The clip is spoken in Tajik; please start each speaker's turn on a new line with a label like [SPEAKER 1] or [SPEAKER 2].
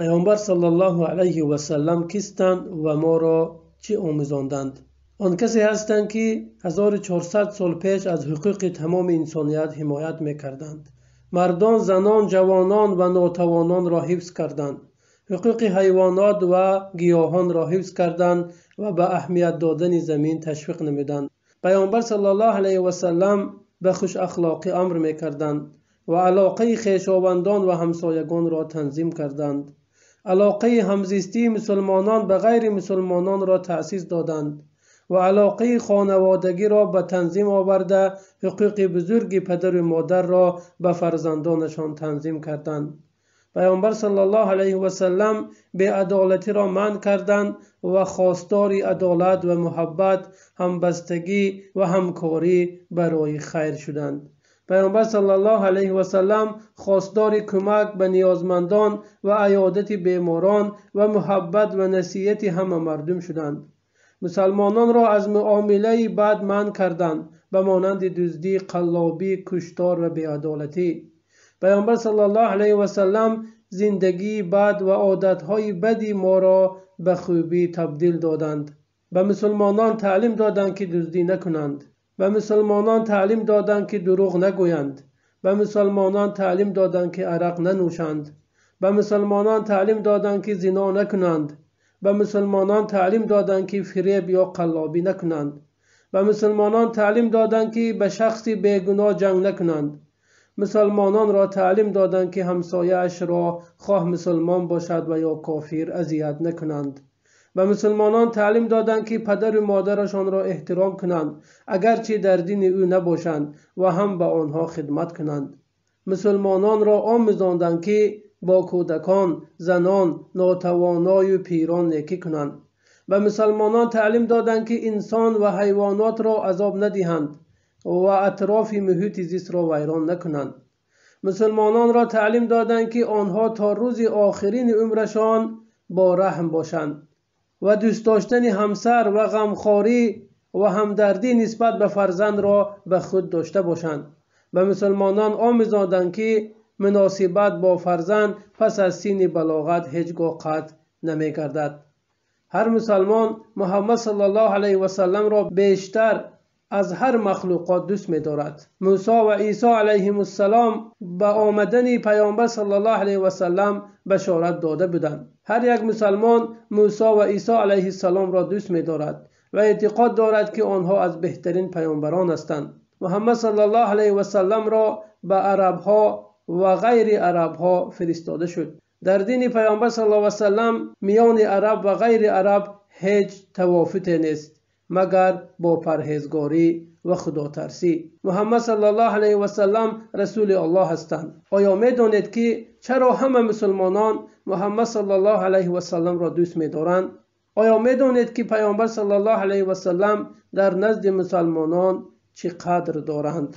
[SPEAKER 1] пайғамбар саллаллоҳу алайҳи васаллам кистанд ва моро чӣ омӯзонданд он касе ҳастанд ки 14 сол пеш аз ҳуқуқи тамоми инсоният ҳимоят мекарданд мардон занон ҷавонон ва нотавононро ҳифз карданд ҳуқуқи ҳайвонот ва гиёҳонро ҳифз карданд ва ба аҳамият додани замин ташвиқ намуданд пайғамбар саллаллоҳу алайҳи васаллам ба хушахлоқӣ амр мекарданд ва алоқаи хешовандон ва ҳамсоягонро танзим карданд علاقه همزیستی مسلمانان به غیر مسلمانان را تأسیس دادند و علاقه خانوادگی را به تنظیم آورده حقوق بزرگ پدر و مادر را به فرزندانشان تنظیم کردند پیامبر صلی الله علیه و سلم به عدالتی را من کردند و خواستار عدالت و محبت همبستگی و همکاری برای خیر شدند пайғамбар саллаллоҳ алайҳи васалам хостдори кӯмак ба ниёзмандон ва аёдати беморон ва муҳаббат ва насиҳати ҳама мардум шуданд мусалмононро аз муомилаи бад манъ карданд ба монанди дуздӣ қаллобӣ куштор ва беадолатӣ пайғамбар саллаллоҳ алайҳи васалам зиндагии бад ва одатҳои бади моро ба хубӣ табдил доданд ба мусулмонон таълим доданд ки дуздӣ накунанд و مسلمانان تعلیم دادند که دروغ نگویند و مسلمانان تعلیم دادند که عرق ننوشند و مسلمانان تعلیم دادند که زنا نکنند و مسلمانان تعلیم دادند که فریب یا قلابی نکنند و مسلمانان تعلیم دادند که به شخصی بیگناه جنگ نکنند مسلمانان را تعلیم دادند که همسایه اش را خواه مسلمان باشد و یا کافر اذیت نکنند ба мусулмонон таълим доданд ки падару модарашонро эҳтиром кунанд агарчи дар дини ӯ набошанд ва ҳам ба онҳо хидмат кунанд мусулмононро омӯзонданд ки бо кӯдакон занон нотавоною пирон некӣ кунанд ба мусулмонон таълим доданд ки инсон ва ҳайвонотро азоб надиҳанд ва атрофи муҳити зистро вайрон накунанд мусулмононро таълим доданд ки онҳо то рӯзи охирини умрашон бо раҳм бошанд ва дӯст доштани ҳамсар ва ғамхорӣ ва ҳамдардӣ нисбат ба фарзандро ба худ дошта бошанд ба мусулмонон омӯзоданд ки муносибат бо фарзанд пас аз синни балоғат ҳеҷ гоҳ қатъ намегардад ҳар мусалмон муҳаммад с ال ه ع вассаламро бештар از هر مخلوقات دوست می دارد موسا و عیسی علیه السلام به آمدن پیامبر صلی الله علیه وسلم بشارت داده بودند هر یک مسلمان موسا و عیسی علیه السلام را دوست می دارد و اعتقاد دارد که آنها از بهترین پیامبران هستند محمد صلی الله علیه وسلم را به عرب ها و غیر عرب ها فرستاده شد در دین پیامبر صلی الله علیه وسلم میان عرب و غیر عرب هیچ توافت نیست магар бо парҳезгорӣ ва худотарсӣ муҳаммад сллаллоҳ алайҳи васаллам расули аллоҳ ҳастанд оё медонед ки чаро ҳама мусулмонон муҳаммад саллаллоҳ алайҳи васалламро дӯст медоранд оё медонед ки паёмбар саллаллоҳ алайҳи васаллам дар назди мусулмонон чӣ қадр доранд